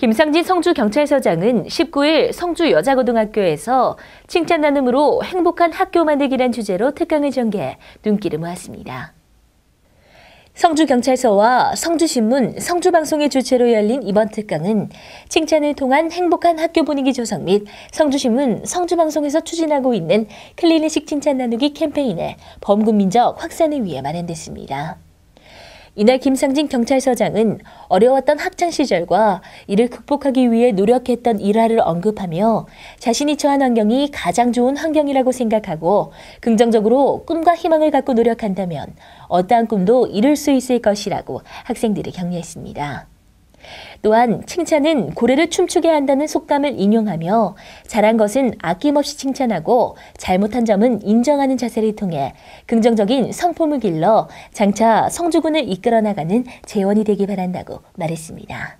김상진 성주경찰서장은 19일 성주여자고등학교에서 칭찬 나눔으로 행복한 학교 만들기란 주제로 특강을 전개 해 눈길을 모았습니다. 성주경찰서와 성주신문, 성주방송의 주최로 열린 이번 특강은 칭찬을 통한 행복한 학교 분위기 조성 및 성주신문, 성주방송에서 추진하고 있는 클리니식 칭찬 나누기 캠페인의 범국민적 확산을 위해 마련됐습니다. 이날 김상진 경찰서장은 어려웠던 학창시절과 이를 극복하기 위해 노력했던 일화를 언급하며 자신이 처한 환경이 가장 좋은 환경이라고 생각하고 긍정적으로 꿈과 희망을 갖고 노력한다면 어떠한 꿈도 이룰 수 있을 것이라고 학생들을 격려했습니다. 또한 칭찬은 고래를 춤추게 한다는 속담을 인용하며 잘한 것은 아낌없이 칭찬하고 잘못한 점은 인정하는 자세를 통해 긍정적인 성품을 길러 장차 성주군을 이끌어 나가는 재원이 되기 바란다고 말했습니다.